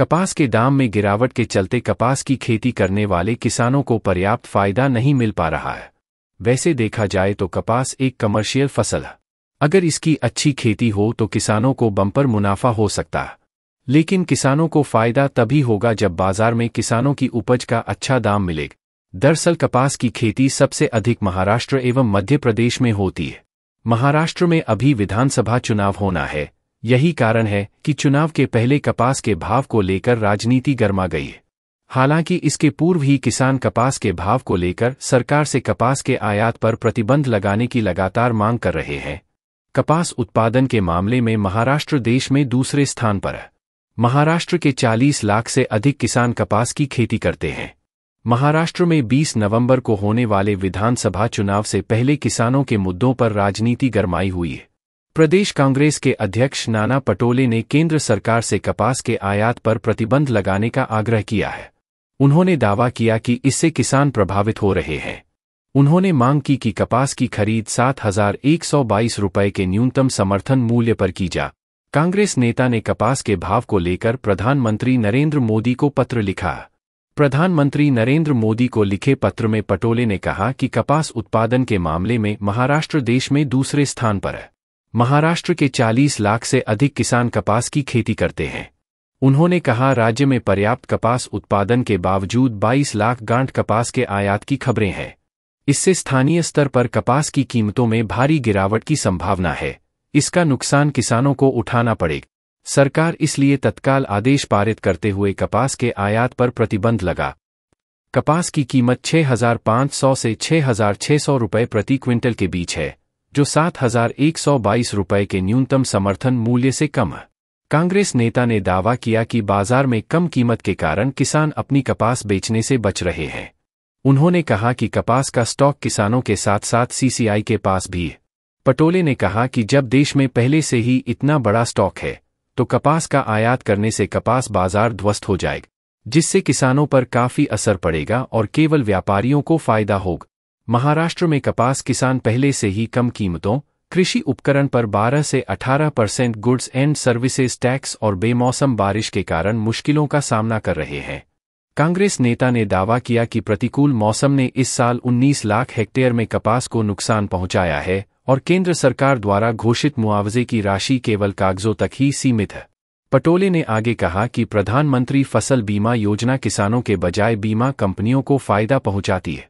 कपास के दाम में गिरावट के चलते कपास की खेती करने वाले किसानों को पर्याप्त फायदा नहीं मिल पा रहा है वैसे देखा जाए तो कपास एक कमर्शियल फसल है अगर इसकी अच्छी खेती हो तो किसानों को बम्पर मुनाफा हो सकता है लेकिन किसानों को फायदा तभी होगा जब बाजार में किसानों की उपज का अच्छा दाम मिलेगा दरअसल कपास की खेती सबसे अधिक महाराष्ट्र एवं मध्य प्रदेश में होती है महाराष्ट्र में अभी विधानसभा चुनाव होना है यही कारण है कि चुनाव के पहले कपास के भाव को लेकर राजनीति गर्मा गई है हालांकि इसके पूर्व ही किसान कपास के भाव को लेकर सरकार से कपास के आयात पर प्रतिबंध लगाने की लगातार मांग कर रहे हैं कपास उत्पादन के मामले में महाराष्ट्र देश में दूसरे स्थान पर है महाराष्ट्र के 40 लाख से अधिक किसान कपास की खेती करते हैं महाराष्ट्र में 20 नवंबर को होने वाले विधानसभा चुनाव से पहले किसानों के मुद्दों पर राजनीति गरमाई हुई है प्रदेश कांग्रेस के अध्यक्ष नाना पटोले ने केंद्र सरकार से कपास के आयात पर प्रतिबंध लगाने का आग्रह किया है उन्होंने दावा किया कि इससे किसान प्रभावित हो रहे हैं उन्होंने मांग की कि कपास की खरीद सात हजार एक सौ बाईस रुपये के न्यूनतम समर्थन मूल्य पर की जा कांग्रेस नेता ने कपास के भाव को लेकर प्रधानमंत्री नरेंद्र मोदी को पत्र लिखा प्रधानमंत्री नरेंद्र मोदी को लिखे पत्र में पटोले ने कहा कि कपास उत्पादन के मामले में महाराष्ट्र देश में दूसरे स्थान पर है महाराष्ट्र के 40 लाख से अधिक किसान कपास की खेती करते हैं उन्होंने कहा राज्य में पर्याप्त कपास उत्पादन के बावजूद 22 लाख गांठ कपास के आयात की खबरें हैं इससे स्थानीय स्तर पर कपास की कीमतों में भारी गिरावट की संभावना है इसका नुकसान किसानों को उठाना पड़ेगा सरकार इसलिए तत्काल आदेश पारित करते हुए कपास के आयात पर प्रतिबंध लगा कपास की कीमत 6,500 से 6,600 रुपये प्रति क्विंटल के बीच है जो सात हजार एक सौ बाईस रुपये के न्यूनतम समर्थन मूल्य से कम है कांग्रेस नेता ने दावा किया कि बाजार में कम कीमत के कारण किसान अपनी कपास बेचने से बच रहे हैं उन्होंने कहा कि कपास का स्टॉक किसानों के साथ साथ सीसीआई के पास भी है पटोले ने कहा कि जब देश में पहले से ही इतना बड़ा स्टॉक है तो कपास का आयात करने से कपास बाजार ध्वस्त हो जाएगा जिससे किसानों पर काफी असर पड़ेगा और केवल व्यापारियों को फायदा होगा महाराष्ट्र में कपास किसान पहले से ही कम कीमतों कृषि उपकरण पर 12 से 18 percent goods and services tax और बेमौसम बारिश के कारण मुश्किलों का सामना कर रहे हैं कांग्रेस नेता ने दावा किया कि प्रतिकूल मौसम ने इस साल 19 लाख हेक्टेयर में कपास को नुकसान पहुंचाया है और केंद्र सरकार द्वारा घोषित मुआवजे की राशि केवल कागजों तक ही सीमित है पटोले ने आगे कहा कि प्रधानमंत्री फसल बीमा योजना किसानों के बजाय बीमा कंपनियों को फायदा पहुंचाती है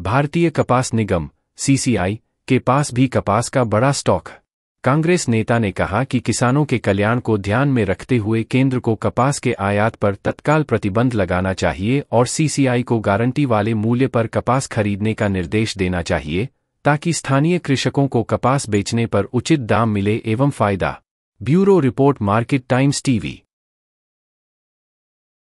भारतीय कपास निगम सीसीआई के पास भी कपास का बड़ा स्टॉक है कांग्रेस नेता ने कहा कि किसानों के कल्याण को ध्यान में रखते हुए केंद्र को कपास के आयात पर तत्काल प्रतिबंध लगाना चाहिए और सीसीआई को गारंटी वाले मूल्य पर कपास खरीदने का निर्देश देना चाहिए ताकि स्थानीय कृषकों को कपास बेचने पर उचित दाम मिले एवं फायदा bureau report market times TV